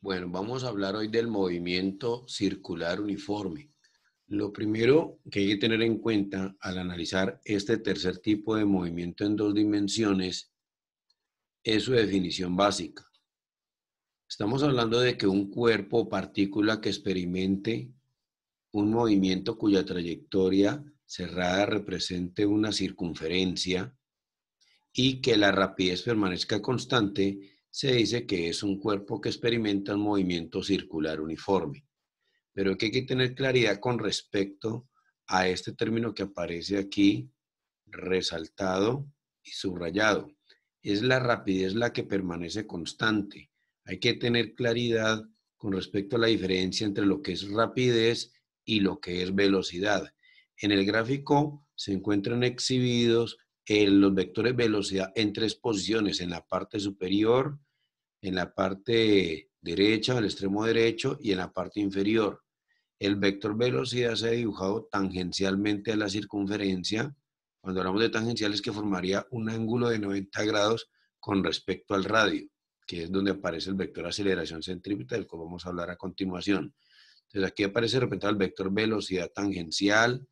Bueno, vamos a hablar hoy del movimiento circular uniforme. Lo primero que hay que tener en cuenta al analizar este tercer tipo de movimiento en dos dimensiones es su definición básica. Estamos hablando de que un cuerpo o partícula que experimente un movimiento cuya trayectoria cerrada represente una circunferencia y que la rapidez permanezca constante se dice que es un cuerpo que experimenta un movimiento circular uniforme. Pero hay que tener claridad con respecto a este término que aparece aquí, resaltado y subrayado. Es la rapidez la que permanece constante. Hay que tener claridad con respecto a la diferencia entre lo que es rapidez y lo que es velocidad. En el gráfico se encuentran exhibidos eh, los vectores velocidad en tres posiciones, en la parte superior, en la parte derecha el extremo derecho y en la parte inferior. El vector velocidad se ha dibujado tangencialmente a la circunferencia. Cuando hablamos de es que formaría un ángulo de 90 grados con respecto al radio, que es donde aparece el vector aceleración centrípeta, del cual vamos a hablar a continuación. Entonces aquí aparece repente el vector velocidad tangencial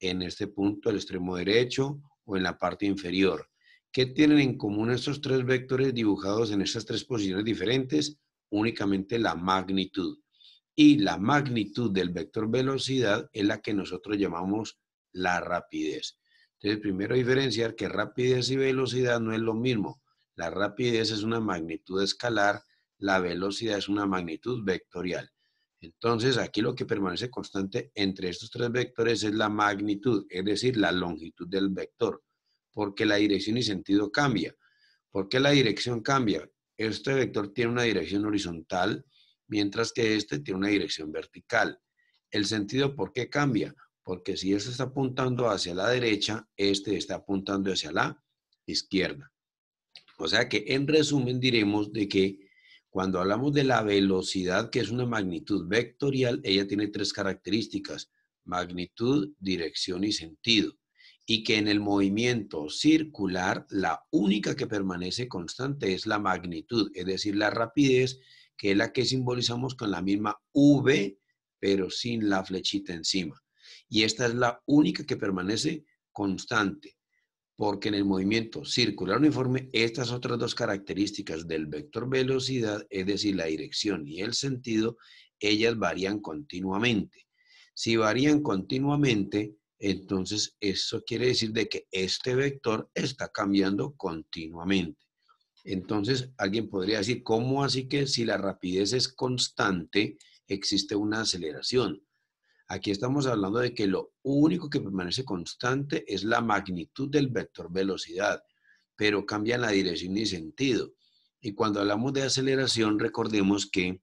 en este punto, el extremo derecho o en la parte inferior. ¿Qué tienen en común estos tres vectores dibujados en estas tres posiciones diferentes? Únicamente la magnitud. Y la magnitud del vector velocidad es la que nosotros llamamos la rapidez. Entonces, primero diferenciar que rapidez y velocidad no es lo mismo. La rapidez es una magnitud escalar, la velocidad es una magnitud vectorial. Entonces, aquí lo que permanece constante entre estos tres vectores es la magnitud, es decir, la longitud del vector porque la dirección y sentido cambia. ¿Por qué la dirección cambia? Este vector tiene una dirección horizontal, mientras que este tiene una dirección vertical. El sentido, ¿por qué cambia? Porque si este está apuntando hacia la derecha, este está apuntando hacia la izquierda. O sea que, en resumen, diremos de que cuando hablamos de la velocidad, que es una magnitud vectorial, ella tiene tres características, magnitud, dirección y sentido y que en el movimiento circular la única que permanece constante es la magnitud, es decir, la rapidez, que es la que simbolizamos con la misma V, pero sin la flechita encima. Y esta es la única que permanece constante, porque en el movimiento circular uniforme, estas otras dos características del vector velocidad, es decir, la dirección y el sentido, ellas varían continuamente. Si varían continuamente, entonces, eso quiere decir de que este vector está cambiando continuamente. Entonces, alguien podría decir, ¿cómo así que si la rapidez es constante, existe una aceleración? Aquí estamos hablando de que lo único que permanece constante es la magnitud del vector velocidad, pero cambia la dirección y sentido. Y cuando hablamos de aceleración, recordemos que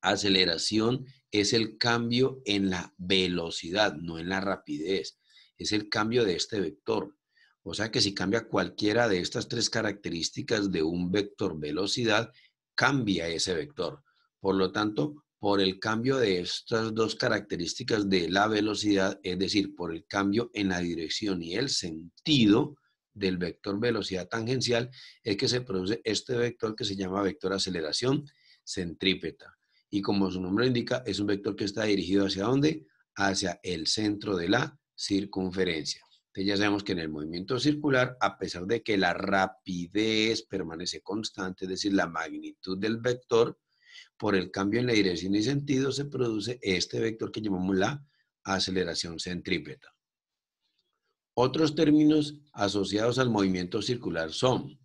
Aceleración es el cambio en la velocidad, no en la rapidez. Es el cambio de este vector. O sea que si cambia cualquiera de estas tres características de un vector velocidad, cambia ese vector. Por lo tanto, por el cambio de estas dos características de la velocidad, es decir, por el cambio en la dirección y el sentido del vector velocidad tangencial, es que se produce este vector que se llama vector aceleración centrípeta y como su nombre indica, es un vector que está dirigido hacia dónde? Hacia el centro de la circunferencia. Entonces ya sabemos que en el movimiento circular, a pesar de que la rapidez permanece constante, es decir, la magnitud del vector, por el cambio en la dirección y sentido se produce este vector que llamamos la aceleración centrípeta. Otros términos asociados al movimiento circular son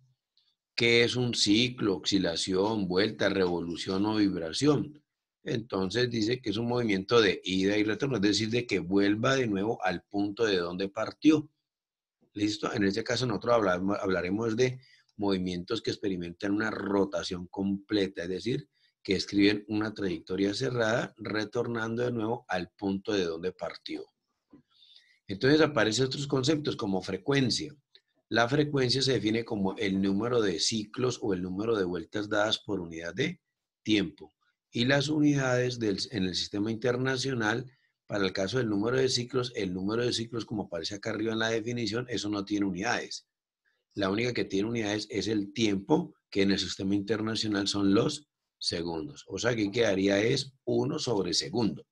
qué es un ciclo, oscilación, vuelta, revolución o vibración. Entonces dice que es un movimiento de ida y retorno, es decir, de que vuelva de nuevo al punto de donde partió. ¿Listo? En este caso nosotros hablaremos de movimientos que experimentan una rotación completa, es decir, que escriben una trayectoria cerrada retornando de nuevo al punto de donde partió. Entonces aparecen otros conceptos como frecuencia. La frecuencia se define como el número de ciclos o el número de vueltas dadas por unidad de tiempo. Y las unidades en el sistema internacional, para el caso del número de ciclos, el número de ciclos, como aparece acá arriba en la definición, eso no tiene unidades. La única que tiene unidades es el tiempo, que en el sistema internacional son los segundos. O sea que quedaría es 1 sobre segundo.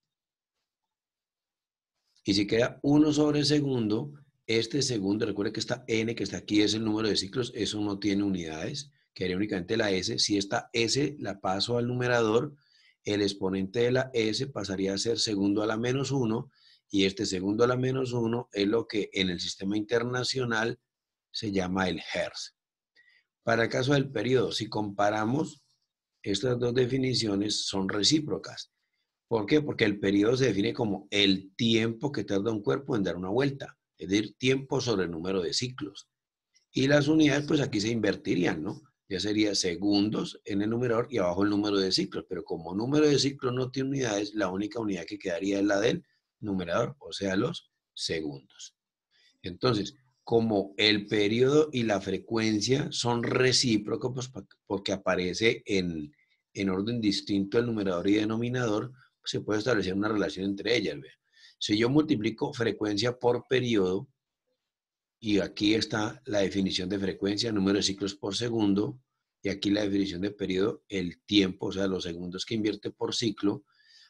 Y si queda 1 sobre segundo, este segundo, recuerde que esta n que está aquí es el número de ciclos, eso no tiene unidades, quedaría únicamente la s. Si esta s la paso al numerador, el exponente de la s pasaría a ser segundo a la menos 1, y este segundo a la menos uno es lo que en el sistema internacional se llama el Hertz. Para el caso del periodo, si comparamos, estas dos definiciones son recíprocas. ¿Por qué? Porque el periodo se define como el tiempo que tarda un cuerpo en dar una vuelta es decir, tiempo sobre el número de ciclos. Y las unidades, pues aquí se invertirían, ¿no? Ya sería segundos en el numerador y abajo el número de ciclos, pero como número de ciclos no tiene unidades, la única unidad que quedaría es la del numerador, o sea, los segundos. Entonces, como el periodo y la frecuencia son recíprocos, pues, porque aparece en, orden distinto el numerador y denominador, pues, se puede establecer una relación entre ellas. ¿verdad? Si yo multiplico frecuencia por periodo, y aquí está la definición de frecuencia, número de ciclos por segundo, y aquí la definición de periodo, el tiempo, o sea, los segundos que invierte por ciclo.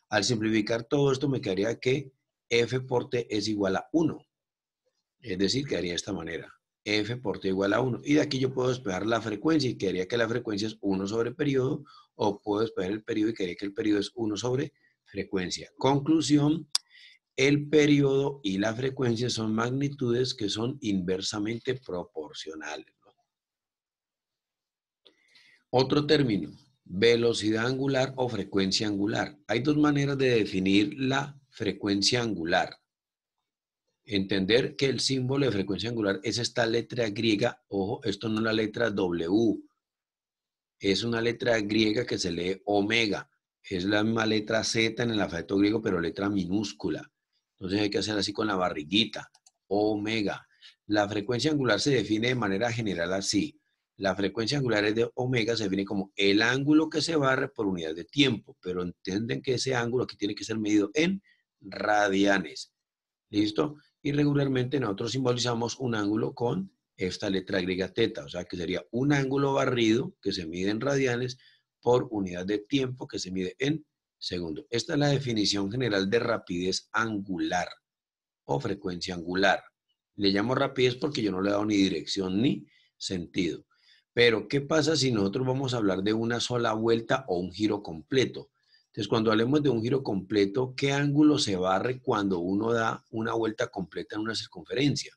Al simplificar todo esto, me quedaría que f por t es igual a 1. Es decir, quedaría de esta manera, f por t igual a 1. Y de aquí yo puedo despejar la frecuencia y quedaría que la frecuencia es 1 sobre periodo, o puedo despejar el periodo y quedaría que el periodo es 1 sobre frecuencia. Conclusión, el periodo y la frecuencia son magnitudes que son inversamente proporcionales. Otro término, velocidad angular o frecuencia angular. Hay dos maneras de definir la frecuencia angular. Entender que el símbolo de frecuencia angular es esta letra griega. Ojo, esto no es la letra W. Es una letra griega que se lee omega. Es la misma letra Z en el alfabeto griego, pero letra minúscula. Entonces hay que hacer así con la barriguita, omega. La frecuencia angular se define de manera general así. La frecuencia angular de omega se define como el ángulo que se barre por unidad de tiempo, pero entienden que ese ángulo aquí tiene que ser medido en radianes. ¿Listo? Y regularmente nosotros simbolizamos un ángulo con esta letra griega teta, o sea que sería un ángulo barrido que se mide en radianes por unidad de tiempo que se mide en segundo. Esta es la definición general de rapidez angular o frecuencia angular. Le llamo rapidez porque yo no le he dado ni dirección ni sentido. Pero, ¿qué pasa si nosotros vamos a hablar de una sola vuelta o un giro completo? Entonces, cuando hablemos de un giro completo, ¿qué ángulo se barre cuando uno da una vuelta completa en una circunferencia?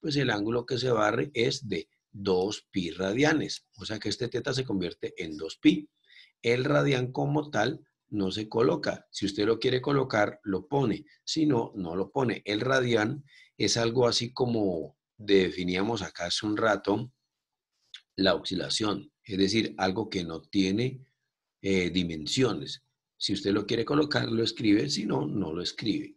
Pues el ángulo que se barre es de 2pi radianes. O sea que este teta se convierte en 2pi. El radián como tal no se coloca. Si usted lo quiere colocar, lo pone. Si no, no lo pone. El radian es algo así como definíamos acá hace un rato la oscilación, es decir, algo que no tiene eh, dimensiones. Si usted lo quiere colocar, lo escribe, si no, no lo escribe.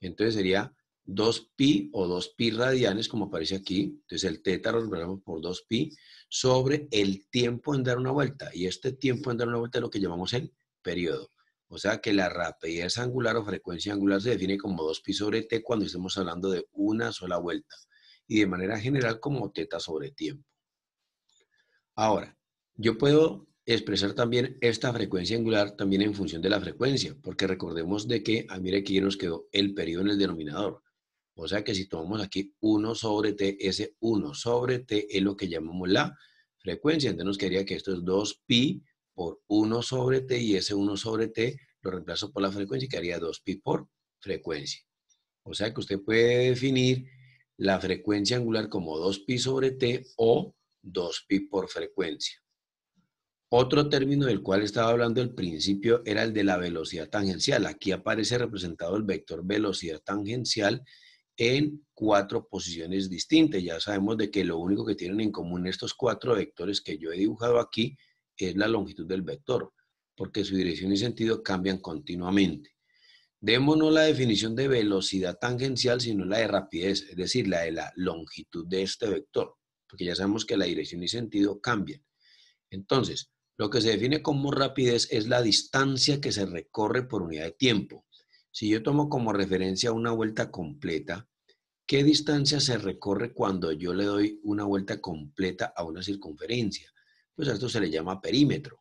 Entonces sería 2pi o 2pi radianes, como aparece aquí. Entonces el teta lo logramos por 2pi sobre el tiempo en dar una vuelta. Y este tiempo en dar una vuelta es lo que llamamos el periodo. O sea que la rapidez angular o frecuencia angular se define como 2pi sobre t cuando estemos hablando de una sola vuelta y de manera general como teta sobre tiempo. Ahora, yo puedo expresar también esta frecuencia angular también en función de la frecuencia, porque recordemos de que, ah, mire aquí ya nos quedó el periodo en el denominador. O sea que si tomamos aquí 1 sobre t, ese 1 sobre t es lo que llamamos la frecuencia. Entonces nos quedaría que esto es 2pi por 1 sobre t y ese 1 sobre t lo reemplazo por la frecuencia que haría 2pi por frecuencia. O sea que usted puede definir la frecuencia angular como 2pi sobre t o 2pi por frecuencia. Otro término del cual estaba hablando al principio era el de la velocidad tangencial. Aquí aparece representado el vector velocidad tangencial en cuatro posiciones distintas. Ya sabemos de que lo único que tienen en común estos cuatro vectores que yo he dibujado aquí es la longitud del vector, porque su dirección y sentido cambian continuamente. Démonos la definición de velocidad tangencial, sino la de rapidez, es decir, la de la longitud de este vector, porque ya sabemos que la dirección y sentido cambian. Entonces, lo que se define como rapidez es la distancia que se recorre por unidad de tiempo. Si yo tomo como referencia una vuelta completa, ¿qué distancia se recorre cuando yo le doy una vuelta completa a una circunferencia? Pues a esto se le llama perímetro.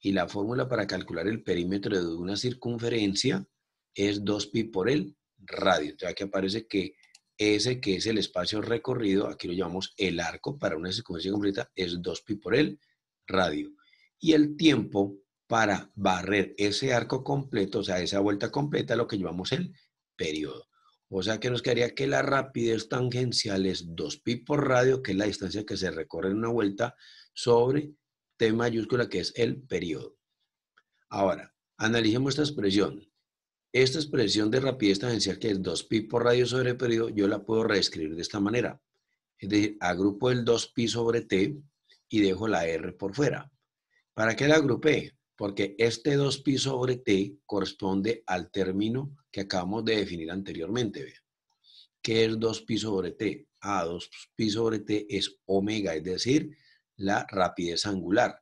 Y la fórmula para calcular el perímetro de una circunferencia es 2pi por el radio. Entonces que aparece que ese que es el espacio recorrido, aquí lo llamamos el arco, para una circunferencia completa es 2pi por el radio. Y el tiempo para barrer ese arco completo, o sea, esa vuelta completa, lo que llamamos el periodo. O sea que nos quedaría que la rapidez tangencial es 2pi por radio, que es la distancia que se recorre en una vuelta, sobre T mayúscula, que es el periodo. Ahora, analicemos esta expresión. Esta expresión de rapidez tangencial, que es 2pi por radio sobre periodo, yo la puedo reescribir de esta manera. Es decir, agrupo el 2pi sobre t y dejo la r por fuera. ¿Para qué la agrupe? Porque este 2pi sobre t corresponde al término que acabamos de definir anteriormente. ¿Qué es 2pi sobre t? Ah, 2pi sobre t es omega, es decir, la rapidez angular.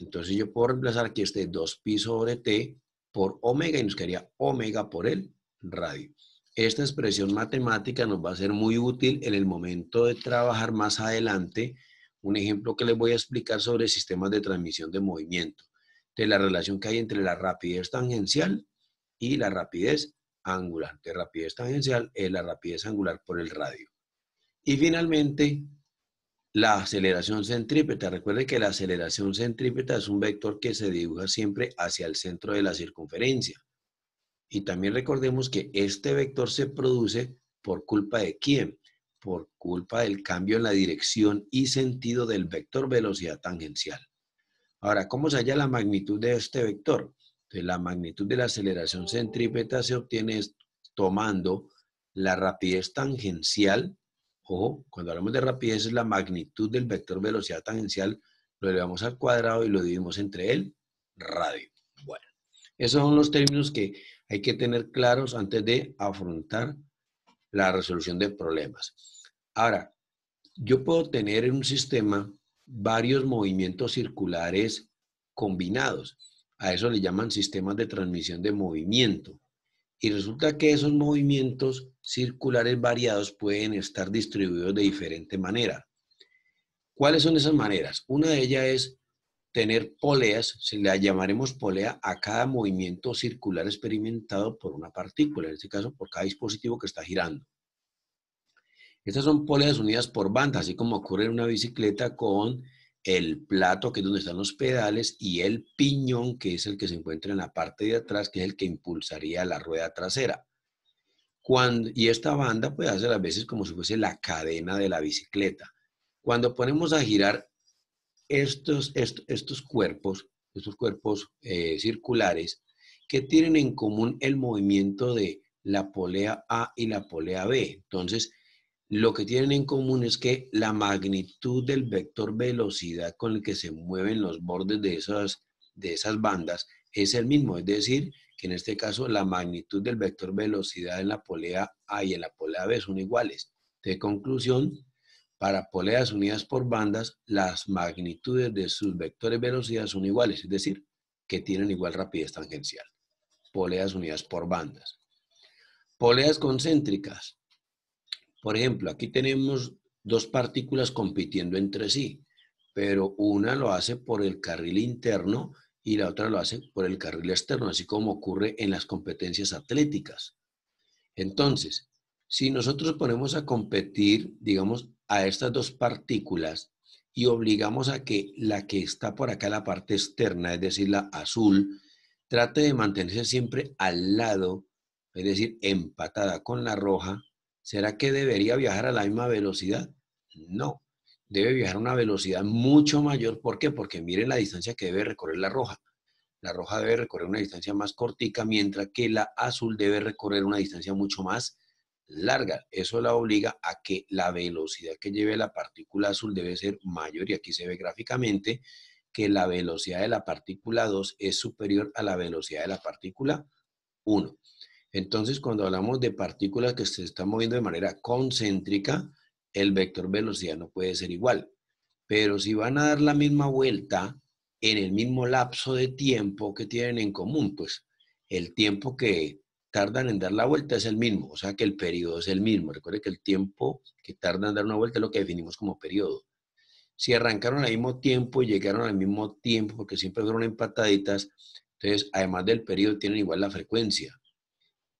Entonces yo puedo reemplazar aquí este 2pi sobre t por omega y nos quedaría omega por el radio. Esta expresión matemática nos va a ser muy útil en el momento de trabajar más adelante un ejemplo que les voy a explicar sobre sistemas de transmisión de movimiento, de la relación que hay entre la rapidez tangencial y la rapidez angular. La rapidez tangencial es la rapidez angular por el radio. Y finalmente, la aceleración centrípeta. Recuerde que la aceleración centrípeta es un vector que se dibuja siempre hacia el centro de la circunferencia. Y también recordemos que este vector se produce por culpa de quién? Por culpa del cambio en la dirección y sentido del vector velocidad tangencial. Ahora, ¿cómo se halla la magnitud de este vector? Entonces, la magnitud de la aceleración centrípeta se obtiene tomando la rapidez tangencial Ojo, cuando hablamos de rapidez es la magnitud del vector velocidad tangencial, lo elevamos al cuadrado y lo dividimos entre el radio. Bueno, esos son los términos que hay que tener claros antes de afrontar la resolución de problemas. Ahora, yo puedo tener en un sistema varios movimientos circulares combinados. A eso le llaman sistemas de transmisión de movimiento. Y resulta que esos movimientos circulares variados pueden estar distribuidos de diferente manera. ¿Cuáles son esas maneras? Una de ellas es tener poleas, si la llamaremos polea, a cada movimiento circular experimentado por una partícula, en este caso por cada dispositivo que está girando. Estas son poleas unidas por bandas, así como ocurre en una bicicleta con el plato, que es donde están los pedales, y el piñón, que es el que se encuentra en la parte de atrás, que es el que impulsaría la rueda trasera. Cuando, y esta banda puede hacer a veces como si fuese la cadena de la bicicleta. Cuando ponemos a girar estos, estos, cuerpos, estos cuerpos eh, circulares, que tienen en común el movimiento de la polea A y la polea B. Entonces, lo que tienen en común es que la magnitud del vector velocidad con el que se mueven los bordes de esas, de esas bandas es el mismo, es decir, que en este caso la magnitud del vector velocidad en la polea A y en la polea B son iguales. De conclusión, para poleas unidas por bandas, las magnitudes de sus vectores velocidad son iguales, es decir, que tienen igual rapidez tangencial. Poleas unidas por bandas. Poleas concéntricas. Por ejemplo, aquí tenemos dos partículas compitiendo entre sí, pero una lo hace por el carril interno y la otra lo hace por el carril externo, así como ocurre en las competencias atléticas. Entonces, si nosotros ponemos a competir, digamos, a estas dos partículas y obligamos a que la que está por acá, la parte externa, es decir, la azul, trate de mantenerse siempre al lado, es decir, empatada con la roja, ¿Será que debería viajar a la misma velocidad? No, debe viajar a una velocidad mucho mayor. ¿Por qué? Porque miren la distancia que debe recorrer la roja. La roja debe recorrer una distancia más cortica, mientras que la azul debe recorrer una distancia mucho más larga. Eso la obliga a que la velocidad que lleve la partícula azul debe ser mayor. Y aquí se ve gráficamente que la velocidad de la partícula 2 es superior a la velocidad de la partícula 1. Entonces, cuando hablamos de partículas que se están moviendo de manera concéntrica, el vector velocidad no puede ser igual. Pero si van a dar la misma vuelta en el mismo lapso de tiempo que tienen en común, pues el tiempo que tardan en dar la vuelta es el mismo, o sea que el periodo es el mismo. Recuerde que el tiempo que tardan en dar una vuelta es lo que definimos como periodo. Si arrancaron al mismo tiempo y llegaron al mismo tiempo, porque siempre fueron empataditas, entonces además del periodo tienen igual la frecuencia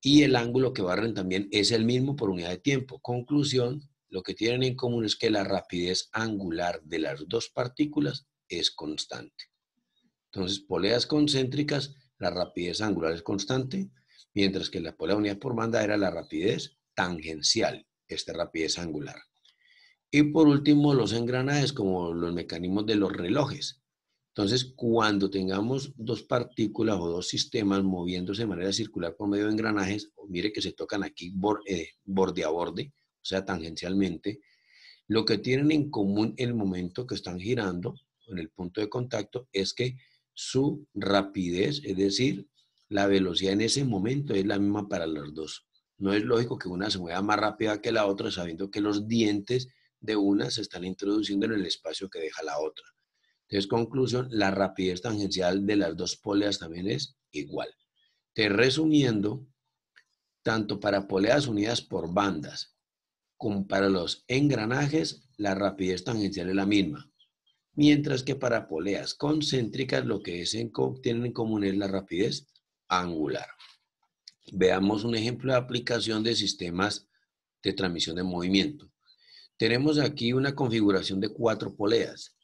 y el ángulo que barren también es el mismo por unidad de tiempo. Conclusión, lo que tienen en común es que la rapidez angular de las dos partículas es constante. Entonces, poleas concéntricas, la rapidez angular es constante, mientras que la polea unidad por banda era la rapidez tangencial, esta rapidez angular. Y por último, los engranajes como los mecanismos de los relojes. Entonces, cuando tengamos dos partículas o dos sistemas moviéndose de manera circular por medio de engranajes, mire que se tocan aquí eh, borde a borde, o sea, tangencialmente, lo que tienen en común el momento que están girando en el punto de contacto es que su rapidez, es decir, la velocidad en ese momento es la misma para las dos. No es lógico que una se mueva más rápida que la otra sabiendo que los dientes de una se están introduciendo en el espacio que deja la otra. Entonces, conclusión, la rapidez tangencial de las dos poleas también es igual. Te resumiendo, tanto para poleas unidas por bandas como para los engranajes, la rapidez tangencial es la misma. Mientras que para poleas concéntricas lo que es tienen en común es la rapidez angular. Veamos un ejemplo de aplicación de sistemas de transmisión de movimiento. Tenemos aquí una configuración de cuatro poleas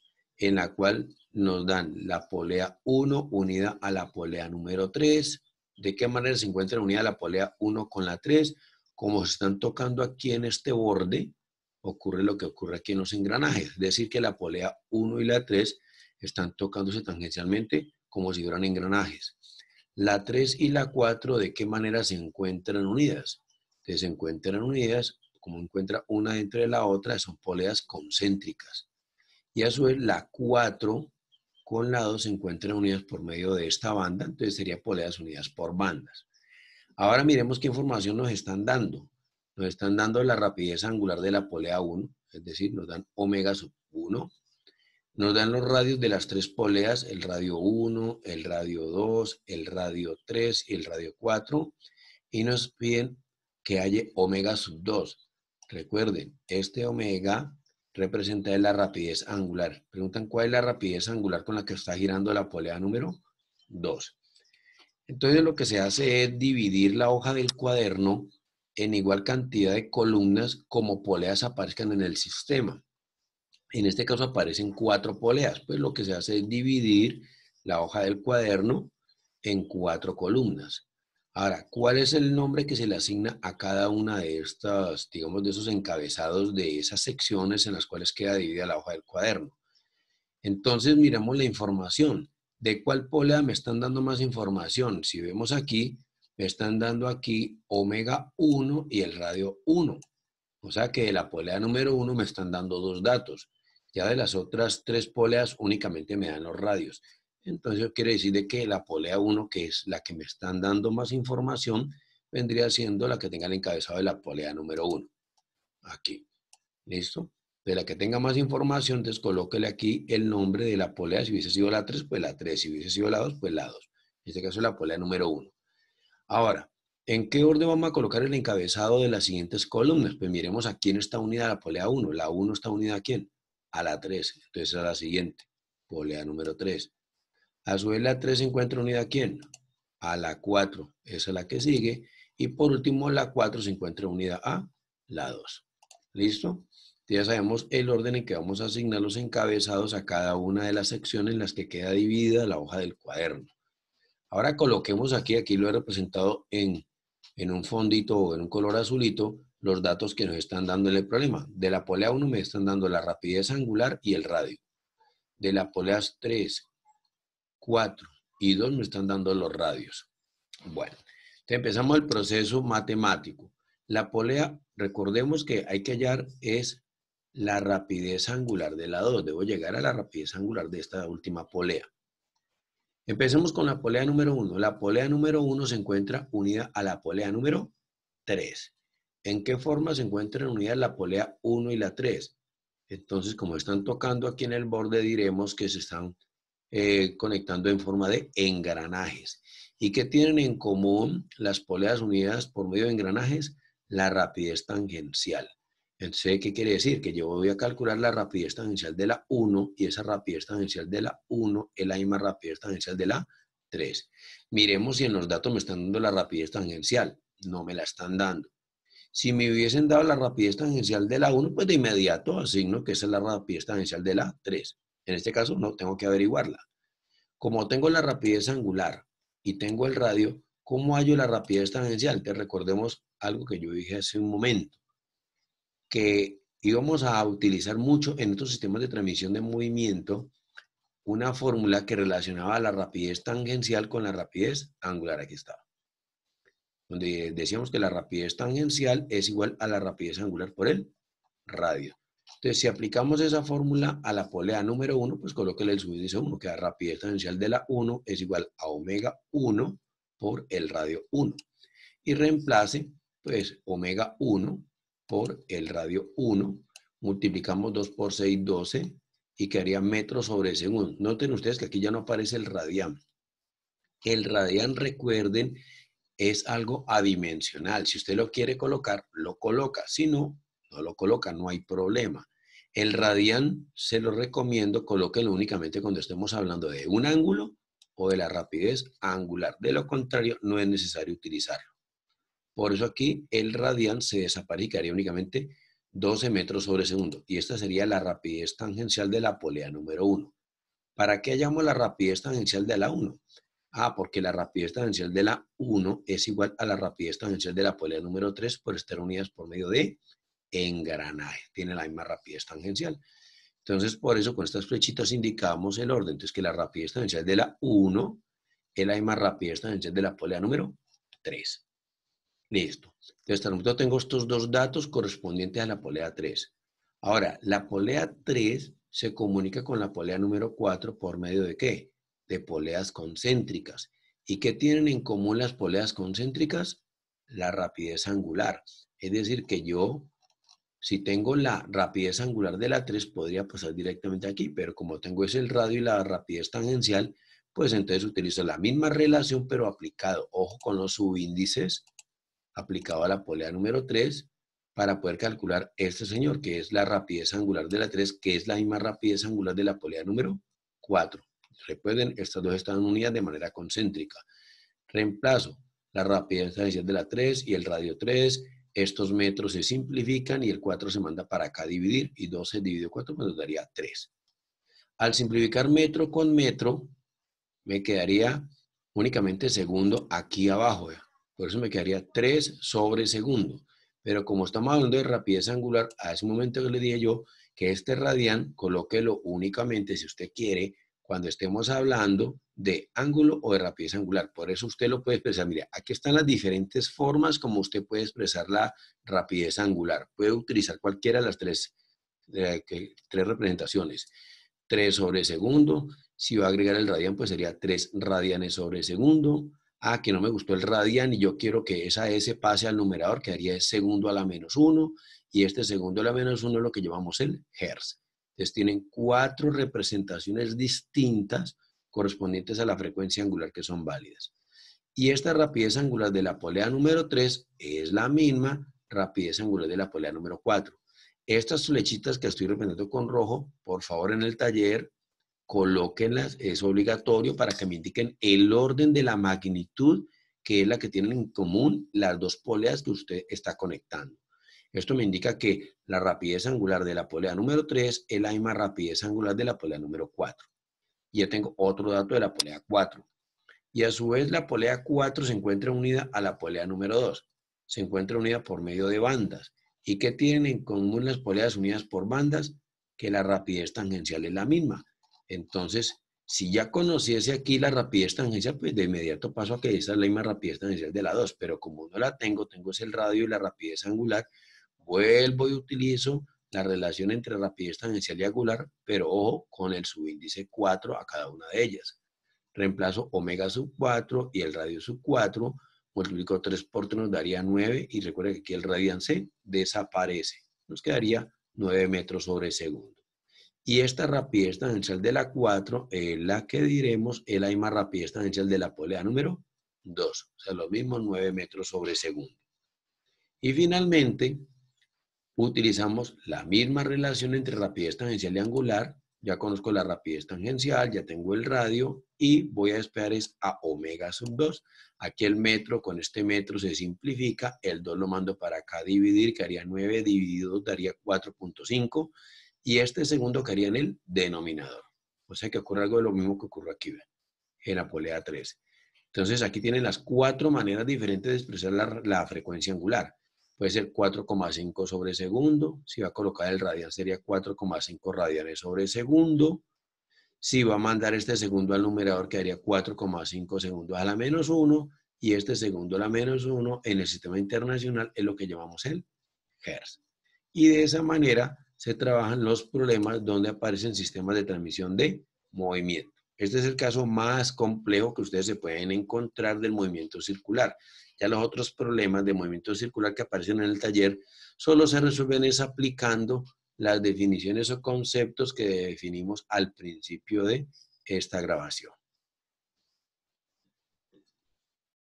en la cual nos dan la polea 1 unida a la polea número 3. ¿De qué manera se encuentra unida la polea 1 con la 3? Como se están tocando aquí en este borde, ocurre lo que ocurre aquí en los engranajes. Es decir, que la polea 1 y la 3 están tocándose tangencialmente como si fueran engranajes. La 3 y la 4, ¿de qué manera se encuentran unidas? se encuentran unidas, como encuentra una entre la otra, son poleas concéntricas y a su vez la 4 con la 2 se encuentran unidas por medio de esta banda, entonces sería poleas unidas por bandas. Ahora miremos qué información nos están dando. Nos están dando la rapidez angular de la polea 1, es decir, nos dan omega sub 1, nos dan los radios de las tres poleas, el radio 1, el radio 2, el radio 3 y el radio 4, y nos piden que haya omega sub 2. Recuerden, este omega representa la rapidez angular. Preguntan cuál es la rapidez angular con la que está girando la polea número 2. Entonces lo que se hace es dividir la hoja del cuaderno en igual cantidad de columnas como poleas aparezcan en el sistema. En este caso aparecen cuatro poleas, pues lo que se hace es dividir la hoja del cuaderno en cuatro columnas. Ahora, ¿cuál es el nombre que se le asigna a cada una de estas, digamos, de esos encabezados de esas secciones en las cuales queda dividida la hoja del cuaderno? Entonces, miramos la información. ¿De cuál polea me están dando más información? Si vemos aquí, me están dando aquí omega 1 y el radio 1. O sea que de la polea número 1 me están dando dos datos. Ya de las otras tres poleas únicamente me dan los radios. Entonces quiere decir de que la polea 1, que es la que me están dando más información, vendría siendo la que tenga el encabezado de la polea número 1. Aquí. ¿Listo? De la que tenga más información, entonces aquí el nombre de la polea. Si hubiese sido la 3, pues la 3. Si hubiese sido la 2, pues la 2. En este caso la polea número 1. Ahora, ¿en qué orden vamos a colocar el encabezado de las siguientes columnas? Pues miremos a quién está unida la polea 1. La 1 está unida a quién? A la 3. Entonces a la siguiente. Polea número 3 a su vez la 3 se encuentra unida a quién? A la 4. Esa es la que sigue. Y por último la 4 se encuentra unida a la 2. ¿Listo? Ya sabemos el orden en que vamos a asignar los encabezados a cada una de las secciones en las que queda dividida la hoja del cuaderno. Ahora coloquemos aquí, aquí lo he representado en, un fondito o en un color azulito, los datos que nos están dando el problema. De la polea 1 me están dando la rapidez angular y el radio. De la polea 3 4 y 2 me están dando los radios. Bueno, empezamos el proceso matemático. La polea, recordemos que hay que hallar es la rapidez angular de la 2. Debo llegar a la rapidez angular de esta última polea. Empecemos con la polea número 1. La polea número 1 se encuentra unida a la polea número 3. ¿En qué forma se encuentran unidas la polea 1 y la 3? Entonces, como están tocando aquí en el borde, diremos que se están eh, conectando en forma de engranajes. ¿Y qué tienen en común las poleas unidas por medio de engranajes? La rapidez tangencial. Entonces, ¿qué quiere decir? Que yo voy a calcular la rapidez tangencial de la 1 y esa rapidez tangencial de la 1 es la misma rapidez tangencial de la 3. Miremos si en los datos me están dando la rapidez tangencial. No me la están dando. Si me hubiesen dado la rapidez tangencial de la 1, pues de inmediato asigno que esa es la rapidez tangencial de la 3. En este caso, no, tengo que averiguarla. Como tengo la rapidez angular y tengo el radio, ¿cómo hallo la rapidez tangencial? Te recordemos algo que yo dije hace un momento, que íbamos a utilizar mucho en estos sistemas de transmisión de movimiento una fórmula que relacionaba la rapidez tangencial con la rapidez angular. Aquí está. Donde decíamos que la rapidez tangencial es igual a la rapidez angular por el radio. Entonces, si aplicamos esa fórmula a la polea número 1, pues colóquenle el subíndice 1, que la rapidez tangencial de la 1 es igual a omega 1 por el radio 1. Y reemplace, pues, omega 1 por el radio 1, multiplicamos 2 por 6, 12, y quedaría metro sobre segundo. Noten ustedes que aquí ya no aparece el radián. El radián, recuerden, es algo adimensional. Si usted lo quiere colocar, lo coloca. Si no, lo coloca, no hay problema. El radian se lo recomiendo, colóquelo únicamente cuando estemos hablando de un ángulo o de la rapidez angular. De lo contrario, no es necesario utilizarlo. Por eso aquí el radian se desaparece únicamente 12 metros sobre segundo. Y esta sería la rapidez tangencial de la polea número 1. ¿Para qué hallamos la rapidez tangencial de la 1? Ah, porque la rapidez tangencial de la 1 es igual a la rapidez tangencial de la polea número 3 por estar unidas por medio de engranaje, tiene la misma rapidez tangencial. Entonces, por eso con estas flechitas indicamos el orden. Entonces, que la rapidez tangencial de la 1 es la misma rapidez tangencial de la polea número 3. Listo. Entonces, hasta el momento tengo estos dos datos correspondientes a la polea 3. Ahora, la polea 3 se comunica con la polea número 4 por medio de qué? De poleas concéntricas. ¿Y qué tienen en común las poleas concéntricas? La rapidez angular. Es decir, que yo si tengo la rapidez angular de la 3, podría pasar directamente aquí, pero como tengo ese el radio y la rapidez tangencial, pues entonces utilizo la misma relación, pero aplicado, ojo con los subíndices, aplicado a la polea número 3, para poder calcular este señor, que es la rapidez angular de la 3, que es la misma rapidez angular de la polea número 4. Recuerden, estas dos están unidas de manera concéntrica. Reemplazo la rapidez tangencial de la 3 y el radio 3, estos metros se simplifican y el 4 se manda para acá a dividir, y 12 dividido 4 me daría 3. Al simplificar metro con metro, me quedaría únicamente segundo aquí abajo, por eso me quedaría 3 sobre segundo. Pero como estamos hablando de rapidez angular, a ese momento le dije yo que este radián colóquelo únicamente, si usted quiere, cuando estemos hablando de ángulo o de rapidez angular. Por eso usted lo puede expresar. Mire, aquí están las diferentes formas como usted puede expresar la rapidez angular. Puede utilizar cualquiera de las tres, eh, tres representaciones. 3 sobre segundo. Si va a agregar el radian, pues sería 3 radianes sobre segundo. Ah, que no me gustó el radian y yo quiero que esa S pase al numerador, que haría segundo a la menos 1. Y este segundo a la menos 1 es lo que llamamos el hertz. Entonces tienen cuatro representaciones distintas correspondientes a la frecuencia angular que son válidas. Y esta rapidez angular de la polea número 3 es la misma rapidez angular de la polea número 4. Estas flechitas que estoy representando con rojo, por favor en el taller, colóquenlas, es obligatorio para que me indiquen el orden de la magnitud que es la que tienen en común las dos poleas que usted está conectando. Esto me indica que la rapidez angular de la polea número 3 es la misma rapidez angular de la polea número 4. Y ya tengo otro dato de la polea 4. Y a su vez la polea 4 se encuentra unida a la polea número 2. Se encuentra unida por medio de bandas. ¿Y qué tienen en común las poleas unidas por bandas? Que la rapidez tangencial es la misma. Entonces, si ya conociese aquí la rapidez tangencial, pues de inmediato paso a que esa es la misma rapidez tangencial de la 2, pero como no la tengo, tengo ese el radio y la rapidez angular, vuelvo y utilizo la relación entre rapidez tangencial y angular, pero ojo con el subíndice 4 a cada una de ellas. Reemplazo omega sub 4 y el radio sub 4, multiplico 3 por 3 nos daría 9 y recuerda que aquí el radian C desaparece. Nos quedaría 9 metros sobre segundo. Y esta rapidez tangencial de la 4 es la que diremos es la misma rapidez tangencial de la polea número 2. O sea, los mismos 9 metros sobre segundo. Y finalmente, utilizamos la misma relación entre rapidez tangencial y angular. Ya conozco la rapidez tangencial, ya tengo el radio y voy a despejar es a omega sub 2. Aquí el metro con este metro se simplifica, el 2 lo mando para acá dividir, que haría 9 dividido daría 4.5 y este segundo que haría en el denominador. O sea que ocurre algo de lo mismo que ocurre aquí en la polea 3. Entonces aquí tienen las cuatro maneras diferentes de expresar la frecuencia angular puede ser 4,5 sobre segundo. Si va a colocar el radial sería 4,5 radianes sobre segundo. Si va a mandar este segundo al numerador quedaría 4,5 segundos a la menos 1 y este segundo a la menos 1 en el sistema internacional es lo que llamamos el Hertz. Y de esa manera se trabajan los problemas donde aparecen sistemas de transmisión de movimiento. Este es el caso más complejo que ustedes se pueden encontrar del movimiento circular los otros problemas de movimiento circular que aparecen en el taller solo se resuelven es aplicando las definiciones o conceptos que definimos al principio de esta grabación.